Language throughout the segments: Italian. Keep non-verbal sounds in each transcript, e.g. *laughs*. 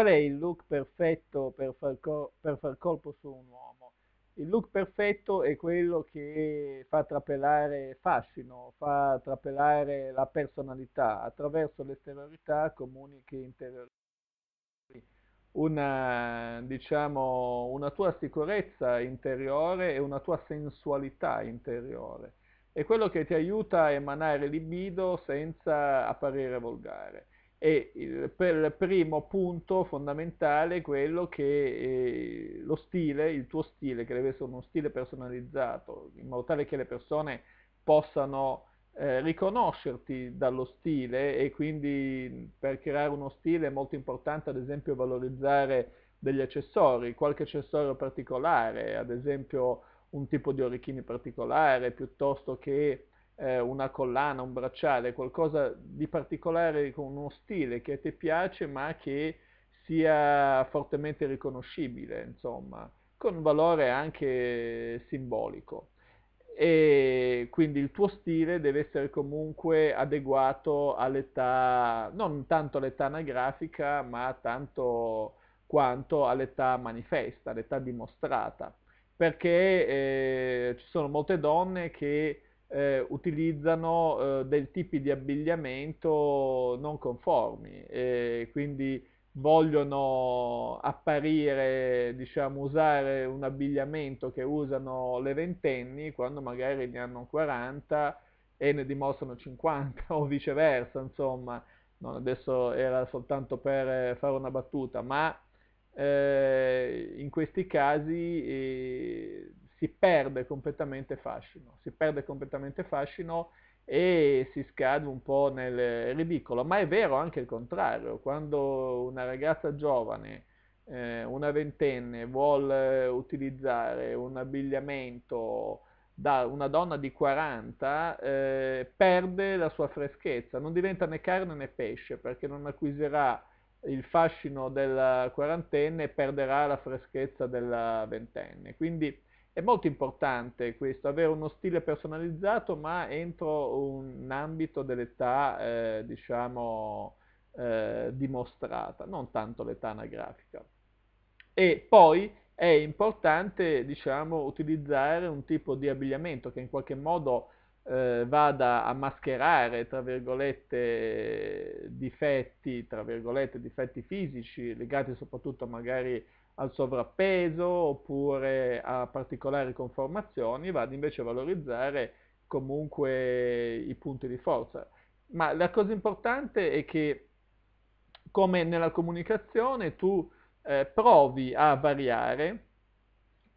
qual è il look perfetto per far, cor- per far colpo su un uomo? Il look perfetto è quello che fa trapelare fascino, fa trapelare la personalità, attraverso l'esteriorità comunichi interiorità una, diciamo, una tua sicurezza interiore e una tua sensualità interiore. È quello che ti aiuta a emanare libido senza apparire volgare e il, per il primo punto fondamentale è quello che eh, lo stile, il tuo stile, che deve essere uno stile personalizzato, in modo tale che le persone possano eh, riconoscerti dallo stile e quindi per creare uno stile è molto importante ad esempio valorizzare degli accessori, qualche accessorio particolare, ad esempio un tipo di orecchini particolare piuttosto che eh, una collana, un bracciale, qualcosa di particolare con uno stile che a te piace ma che sia fortemente riconoscibile, insomma, con valore anche simbolico. E quindi il tuo stile deve essere comunque adeguato all'età, non tanto all'età anagrafica, ma tanto quanto all'età manifesta, all'età dimostrata, perché eh, ci sono molte donne che eh, utilizzano eh, dei tipi di abbigliamento non conformi e quindi vogliono apparire, diciamo, usare un abbigliamento che usano le ventenni quando magari ne hanno 40 e ne dimostrano 50 *laughs* o viceversa, insomma, non adesso era soltanto per eh, fare una battuta, ma eh, in questi casi eh, si perde completamente fascino, si perde completamente fascino e si scade un po' nel ridicolo, ma è vero anche il contrario, quando una ragazza giovane, eh, una ventenne, vuole utilizzare un abbigliamento da una donna di 40 eh, perde la sua freschezza, non diventa né carne né pesce perché non acquisirà il fascino della quarantenne e perderà la freschezza della ventenne. Quindi è molto importante questo, avere uno stile personalizzato ma entro un ambito dell'età, eh, diciamo, eh, dimostrata, non tanto l'età anagrafica. E poi è importante, diciamo, utilizzare un tipo di abbigliamento che in qualche modo eh, vada a mascherare, tra virgolette, difetti, tra virgolette, difetti fisici legati soprattutto magari al sovrappeso oppure a particolari conformazioni, vada invece a valorizzare comunque i punti di forza. Ma la cosa importante è che come nella comunicazione tu eh, provi a variare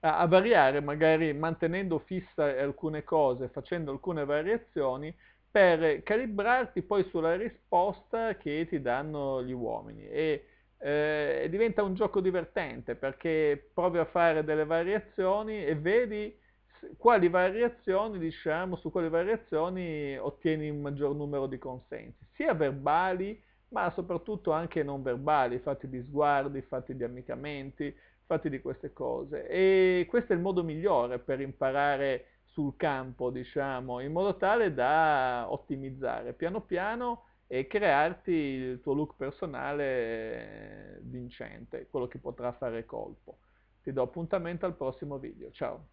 a, variare magari mantenendo fisse alcune cose, facendo alcune variazioni per calibrarti poi sulla risposta che ti danno gli uomini. E, eh, diventa un gioco divertente perché provi a fare delle variazioni e vedi quali variazioni, diciamo, su quali variazioni ottieni un maggior numero di consensi, sia verbali ma soprattutto anche non verbali, fatti di sguardi, fatti di ammiccamenti, fatti di queste cose. E questo è il modo migliore per imparare sul campo, diciamo, in modo tale da ottimizzare piano piano e crearti il tuo look personale vincente, quello che potrà fare colpo. Ti do appuntamento al prossimo video. Ciao!